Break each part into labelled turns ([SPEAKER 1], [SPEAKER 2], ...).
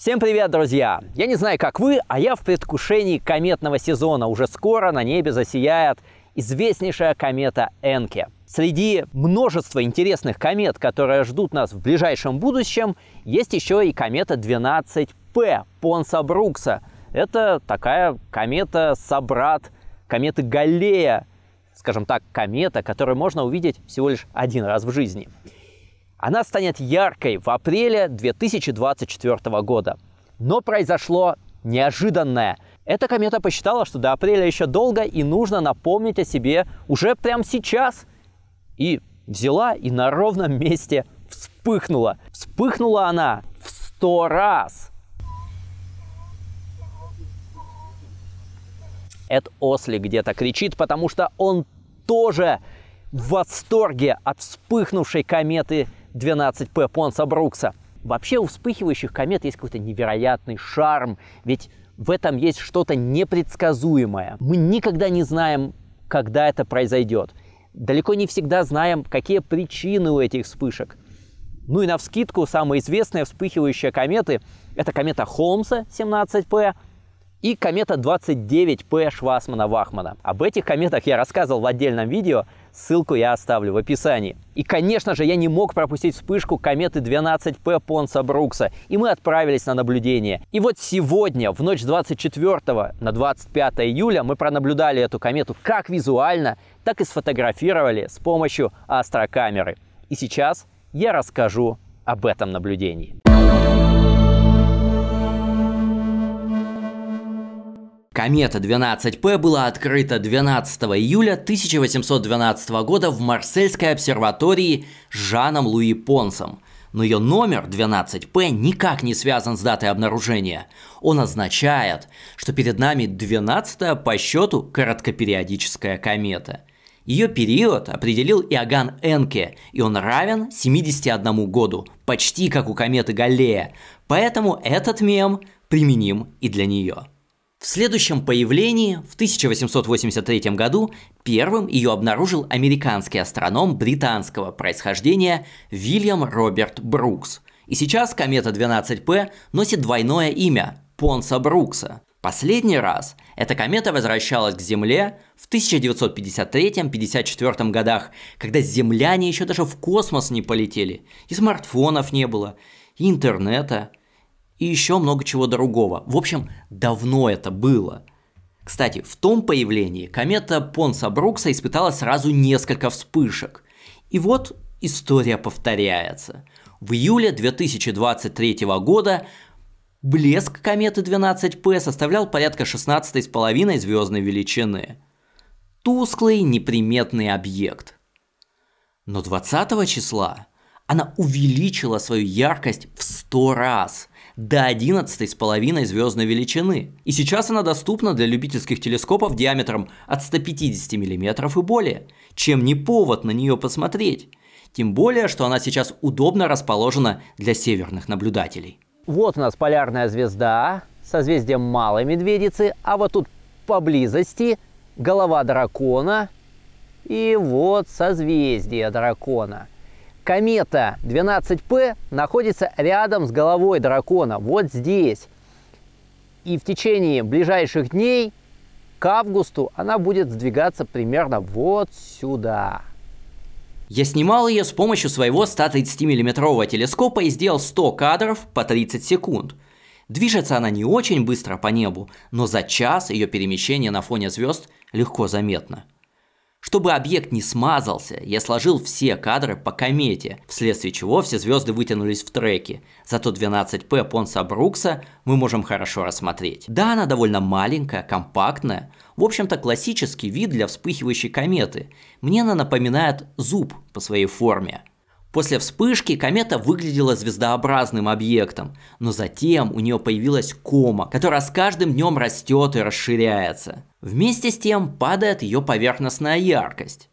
[SPEAKER 1] Всем привет, друзья! Я не знаю, как вы, а я в предвкушении кометного сезона. Уже скоро на небе засияет известнейшая комета Энке. Среди множества интересных комет, которые ждут нас в ближайшем будущем, есть еще и комета 12П Понса Брукса. Это такая комета-собрат кометы Галлея, скажем так, комета, которую можно увидеть всего лишь один раз в жизни. Она станет яркой в апреле 2024 года. Но произошло неожиданное. Эта комета посчитала, что до апреля еще долго и нужно напомнить о себе уже прямо сейчас. И взяла и на ровном месте вспыхнула. Вспыхнула она в сто раз. Это Осли где-то кричит, потому что он тоже в восторге от вспыхнувшей кометы 12 p Понса Брукса. Вообще у вспыхивающих комет есть какой-то невероятный шарм, ведь в этом есть что-то непредсказуемое. Мы никогда не знаем, когда это произойдет. Далеко не всегда знаем, какие причины у этих вспышек. Ну и на вскидку самые известные вспыхивающие кометы – это комета Холмса 17 p и комета 29 P Швасмана-Вахмана. Об этих кометах я рассказывал в отдельном видео, ссылку я оставлю в описании. И, конечно же, я не мог пропустить вспышку кометы 12 P Понса Брукса, и мы отправились на наблюдение. И вот сегодня, в ночь 24 на 25 июля, мы пронаблюдали эту комету как визуально, так и сфотографировали с помощью астрокамеры. И сейчас я расскажу об этом наблюдении. Комета 12П была открыта 12 июля 1812 года в Марсельской обсерватории Жаном Луи Понсом, но ее номер 12П никак не связан с датой обнаружения. Он означает, что перед нами 12-я по счету короткопериодическая комета. Ее период определил Иоганн Энке, и он равен 71 году, почти как у кометы Галлея, поэтому этот мем применим и для нее. В следующем появлении, в 1883 году, первым ее обнаружил американский астроном британского происхождения Вильям Роберт Брукс. И сейчас комета 12 p носит двойное имя – Понса Брукса. Последний раз эта комета возвращалась к Земле в 1953-54 годах, когда земляне еще даже в космос не полетели, и смартфонов не было, и интернета – и еще много чего другого. В общем, давно это было. Кстати, в том появлении комета Понса Брукса испытала сразу несколько вспышек. И вот история повторяется. В июле 2023 года блеск кометы 12 p составлял порядка 16,5 звездной величины. Тусклый, неприметный объект. Но 20 числа она увеличила свою яркость в 100 раз до 11,5 звездной величины. И сейчас она доступна для любительских телескопов диаметром от 150 мм и более, чем не повод на нее посмотреть. Тем более, что она сейчас удобно расположена для северных наблюдателей. Вот у нас полярная звезда, созвездие Малой Медведицы, а вот тут поблизости голова дракона и вот созвездие дракона – Комета 12 p находится рядом с головой дракона, вот здесь. И в течение ближайших дней к августу она будет сдвигаться примерно вот сюда. Я снимал ее с помощью своего 130 миллиметрового телескопа и сделал 100 кадров по 30 секунд. Движется она не очень быстро по небу, но за час ее перемещение на фоне звезд легко заметно. Чтобы объект не смазался, я сложил все кадры по комете, вследствие чего все звезды вытянулись в треки. Зато 12P Понса Брукса мы можем хорошо рассмотреть. Да, она довольно маленькая, компактная. В общем-то, классический вид для вспыхивающей кометы. Мне она напоминает зуб по своей форме. После вспышки комета выглядела звездообразным объектом, но затем у нее появилась кома, которая с каждым днем растет и расширяется. Вместе с тем падает ее поверхностная яркость.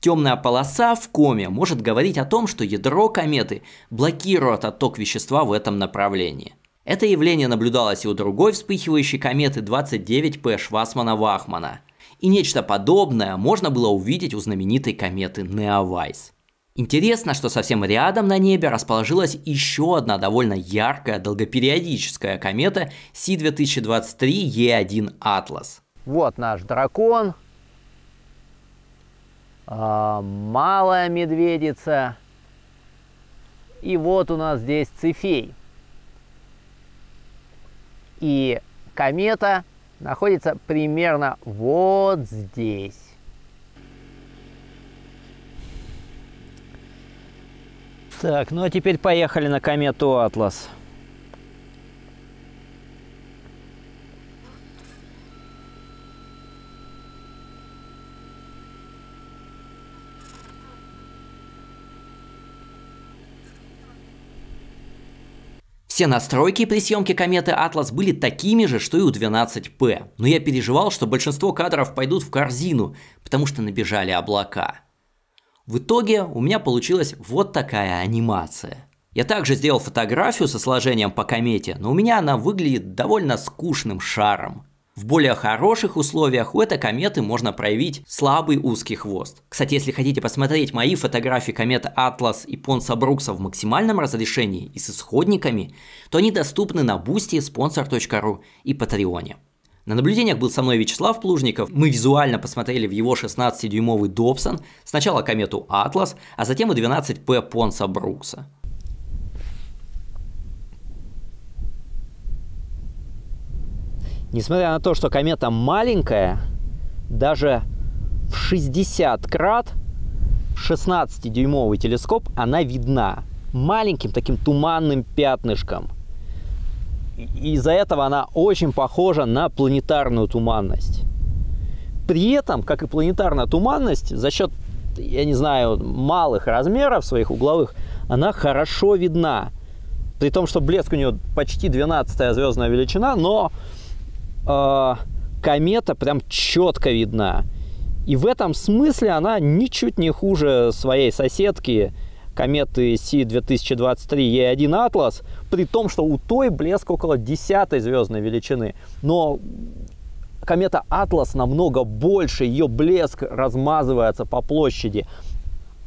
[SPEAKER 1] Темная полоса в коме может говорить о том, что ядро кометы блокирует отток вещества в этом направлении. Это явление наблюдалось и у другой вспыхивающей кометы 29П Швасмана-Вахмана. И нечто подобное можно было увидеть у знаменитой кометы Неовайс. Интересно, что совсем рядом на небе расположилась еще одна довольно яркая долгопериодическая комета C2023E1 Атлас. Вот наш дракон, а, малая медведица, и вот у нас здесь цифей. И комета находится примерно вот здесь. Так, ну а теперь поехали на комету Атлас. Все настройки при съемке кометы Атлас были такими же, что и у 12P, но я переживал, что большинство кадров пойдут в корзину, потому что набежали облака. В итоге у меня получилась вот такая анимация. Я также сделал фотографию со сложением по комете, но у меня она выглядит довольно скучным шаром. В более хороших условиях у этой кометы можно проявить слабый узкий хвост. Кстати, если хотите посмотреть мои фотографии кометы Атлас и Понса Брукса в максимальном разрешении и с исходниками, то они доступны на Бусте sponsor.ru и Патреоне. На наблюдениях был со мной Вячеслав Плужников. Мы визуально посмотрели в его 16-дюймовый Добсон, сначала комету Атлас, а затем и 12П Понса Брукса. Несмотря на то, что комета маленькая, даже в 60 крат 16-дюймовый телескоп она видна маленьким таким туманным пятнышком – из-за этого она очень похожа на планетарную туманность. При этом, как и планетарная туманность, за счет, я не знаю, малых размеров своих угловых, она хорошо видна. При том, что блеск у нее почти 12 звездная величина, но э, комета прям четко видна. И в этом смысле она ничуть не хуже своей соседки, кометы Си-2023 Е1 Атлас – при том, что у той блеск около десятой звездной величины. Но комета Атлас намного больше, ее блеск размазывается по площади.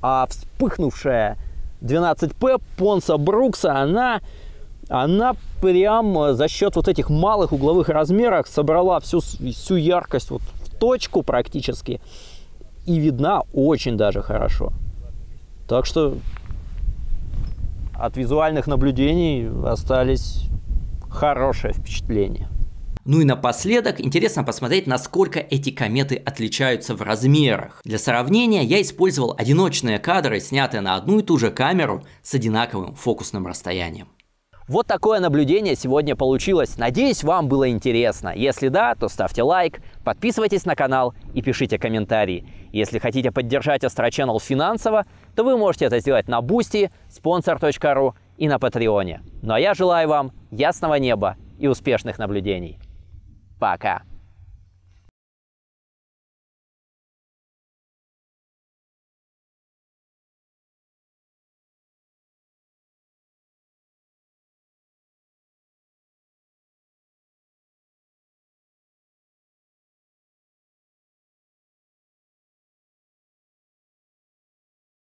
[SPEAKER 1] А вспыхнувшая 12P Понса Брукса, она, она прям э, за счет вот этих малых угловых размеров собрала всю, всю яркость вот в точку практически. И видна очень даже хорошо. Так что от визуальных наблюдений остались хорошее впечатление. Ну и напоследок, интересно посмотреть, насколько эти кометы отличаются в размерах. Для сравнения я использовал одиночные кадры, снятые на одну и ту же камеру с одинаковым фокусным расстоянием. Вот такое наблюдение сегодня получилось. Надеюсь, вам было интересно. Если да, то ставьте лайк, подписывайтесь на канал и пишите комментарии. Если хотите поддержать Astrochannel финансово, то вы можете это сделать на Boosty, sponsor.ru и на Патреоне. Ну а я желаю вам ясного неба и успешных наблюдений. Пока!